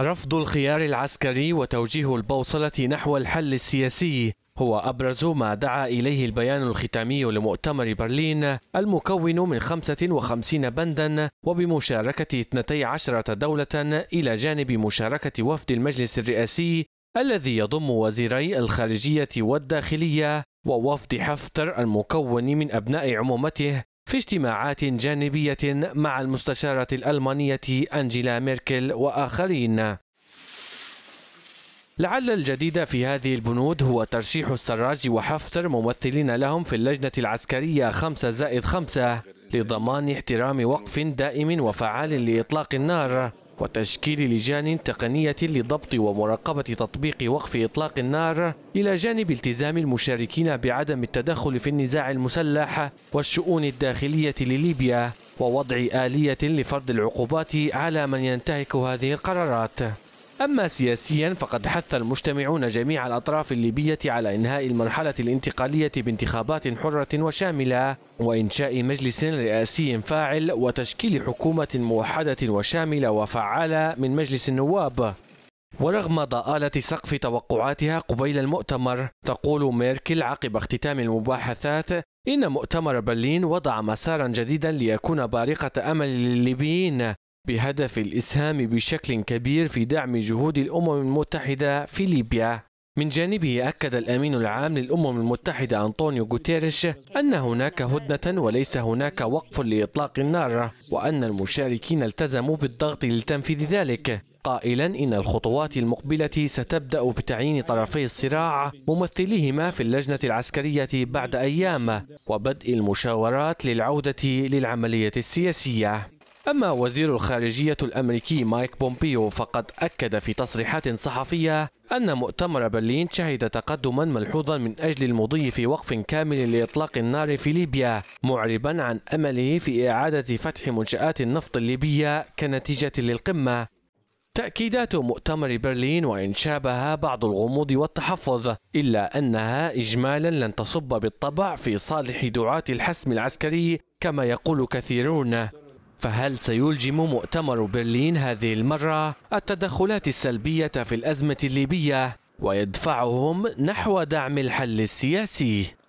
رفض الخيار العسكري وتوجيه البوصلة نحو الحل السياسي هو أبرز ما دعا إليه البيان الختامي لمؤتمر برلين المكون من 55 بندا وبمشاركة 12 دولة إلى جانب مشاركة وفد المجلس الرئاسي الذي يضم وزيري الخارجية والداخلية ووفد حفتر المكون من أبناء عمومته في اجتماعات جانبية مع المستشارة الألمانية أنجيلا ميركل وآخرين لعل الجديد في هذه البنود هو ترشيح السراج وحفتر ممثلين لهم في اللجنة العسكرية 5 زائد 5 لضمان احترام وقف دائم وفعال لإطلاق النار وتشكيل لجان تقنية لضبط ومراقبة تطبيق وقف إطلاق النار إلى جانب التزام المشاركين بعدم التدخل في النزاع المسلح والشؤون الداخلية لليبيا ووضع آلية لفرض العقوبات على من ينتهك هذه القرارات أما سياسيا فقد حث المجتمعون جميع الأطراف الليبية على إنهاء المرحلة الانتقالية بانتخابات حرة وشاملة وإنشاء مجلس رئاسي فاعل وتشكيل حكومة موحدة وشاملة وفعالة من مجلس النواب ورغم ضآلة سقف توقعاتها قبيل المؤتمر تقول ميركل عقب اختتام المباحثات إن مؤتمر برلين وضع مسارا جديدا ليكون بارقة أمل للليبيين بهدف الإسهام بشكل كبير في دعم جهود الأمم المتحدة في ليبيا من جانبه أكد الأمين العام للأمم المتحدة أنطونيو غوتيريش أن هناك هدنة وليس هناك وقف لإطلاق النار وأن المشاركين التزموا بالضغط لتنفيذ ذلك قائلا إن الخطوات المقبلة ستبدأ بتعيين طرفي الصراع ممثليهما في اللجنة العسكرية بعد أيام وبدء المشاورات للعودة للعملية السياسية أما وزير الخارجية الأمريكي مايك بومبيو فقد أكد في تصريحات صحفية أن مؤتمر برلين شهد تقدما ملحوظا من أجل المضي في وقف كامل لإطلاق النار في ليبيا معربا عن أمله في إعادة فتح منشآت النفط الليبية كنتيجة للقمة تأكيدات مؤتمر برلين وإن شابها بعض الغموض والتحفظ إلا أنها إجمالا لن تصب بالطبع في صالح دعاة الحسم العسكري كما يقول كثيرون فهل سيلجم مؤتمر برلين هذه المرة التدخلات السلبية في الأزمة الليبية ويدفعهم نحو دعم الحل السياسي